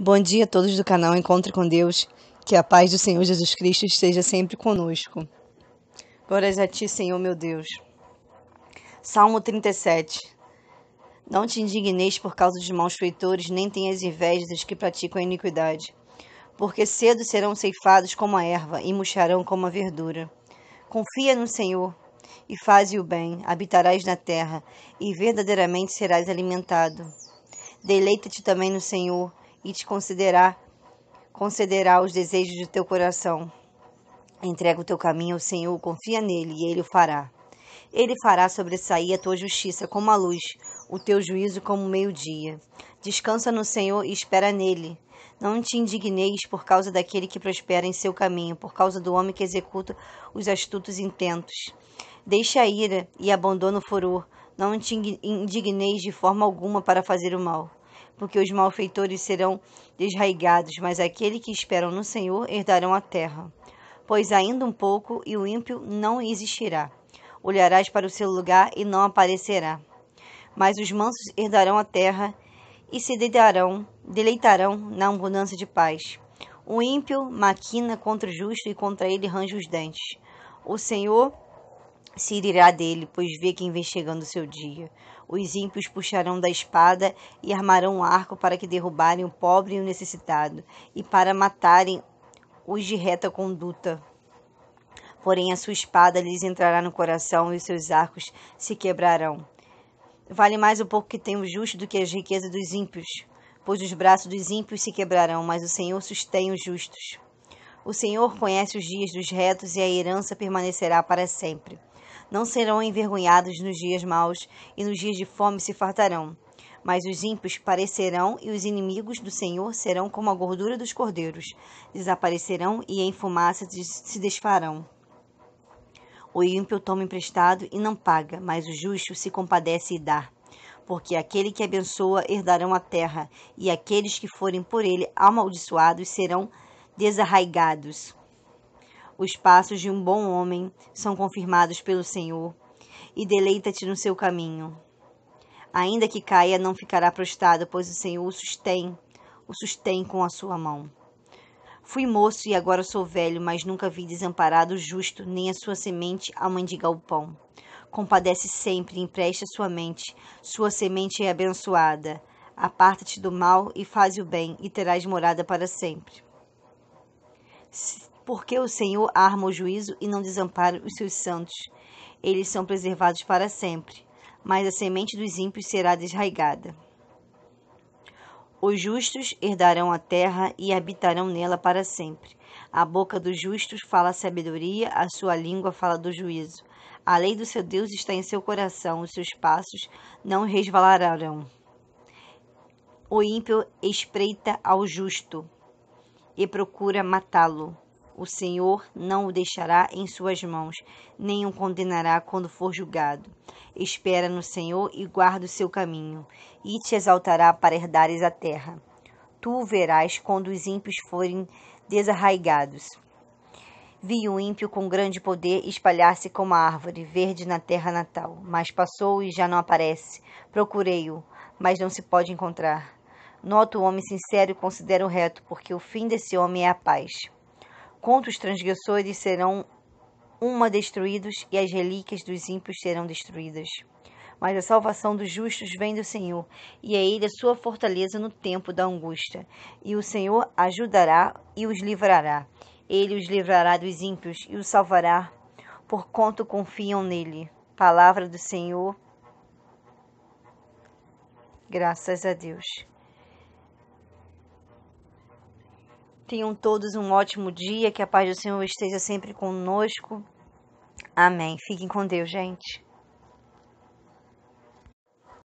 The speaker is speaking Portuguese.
Bom dia a todos do canal Encontre com Deus. Que a paz do Senhor Jesus Cristo esteja sempre conosco. Glórias a ti, Senhor meu Deus. Salmo 37. Não te indigneis por causa dos maus feitores, nem tenhas inveja dos que praticam a iniquidade. Porque cedo serão ceifados como a erva e murcharão como a verdura. Confia no Senhor e faze o bem, habitarás na terra e verdadeiramente serás alimentado. Deleita-te também no Senhor e te considerar, concederá os desejos do teu coração. Entrega o teu caminho ao Senhor, confia nele e ele o fará. Ele fará sobressair a tua justiça como a luz, o teu juízo como o meio-dia. Descansa no Senhor e espera nele. Não te indigneis por causa daquele que prospera em seu caminho, por causa do homem que executa os astutos intentos. Deixa a ira e abandona o furor. Não te indigneis de forma alguma para fazer o mal porque os malfeitores serão desraigados, mas aquele que esperam no Senhor herdarão a terra. Pois ainda um pouco e o ímpio não existirá. Olharás para o seu lugar e não aparecerá. Mas os mansos herdarão a terra e se deitarão, deleitarão na abundância de paz. O ímpio maquina contra o justo e contra ele range os dentes. O Senhor se irá dele, pois vê chegando o seu dia. Os ímpios puxarão da espada e armarão um arco para que derrubarem o pobre e o necessitado, e para matarem os de reta conduta. Porém, a sua espada lhes entrará no coração e os seus arcos se quebrarão. Vale mais o pouco que tem o justo do que as riquezas dos ímpios, pois os braços dos ímpios se quebrarão, mas o Senhor sustém os justos. O Senhor conhece os dias dos retos e a herança permanecerá para sempre não serão envergonhados nos dias maus, e nos dias de fome se fartarão. Mas os ímpios parecerão, e os inimigos do Senhor serão como a gordura dos cordeiros, desaparecerão e em fumaça se desfarão. O ímpio toma emprestado e não paga, mas o justo se compadece e dá. Porque aquele que abençoa herdarão a terra, e aqueles que forem por ele amaldiçoados serão desarraigados. Os passos de um bom homem são confirmados pelo Senhor, e deleita-te no seu caminho. Ainda que caia, não ficará prostrado, pois o Senhor o sustém, o sustém com a sua mão. Fui moço e agora sou velho, mas nunca vi desamparado o justo, nem a sua semente a mendigar o pão. Compadece sempre, empresta sua mente, sua semente é abençoada. Aparta-te do mal e faz o bem, e terás morada para sempre porque o Senhor arma o juízo e não desampara os seus santos. Eles são preservados para sempre, mas a semente dos ímpios será desraigada. Os justos herdarão a terra e habitarão nela para sempre. A boca dos justos fala a sabedoria, a sua língua fala do juízo. A lei do seu Deus está em seu coração, os seus passos não resvalarão. O ímpio espreita ao justo e procura matá-lo. O Senhor não o deixará em suas mãos, nem o condenará quando for julgado. Espera no Senhor e guarda o seu caminho, e te exaltará para herdares a terra. Tu o verás quando os ímpios forem desarraigados. Vi o ímpio com grande poder espalhar-se como a árvore verde na terra natal, mas passou e já não aparece. Procurei-o, mas não se pode encontrar. Noto o homem sincero e considero reto, porque o fim desse homem é a paz. Contra os transgressores serão uma destruídos e as relíquias dos ímpios serão destruídas. Mas a salvação dos justos vem do Senhor, e é Ele a sua fortaleza no tempo da angústia. E o Senhor ajudará e os livrará. Ele os livrará dos ímpios e os salvará, porquanto confiam nele. Palavra do Senhor. Graças a Deus. Tenham todos um ótimo dia, que a paz do Senhor esteja sempre conosco. Amém. Fiquem com Deus, gente.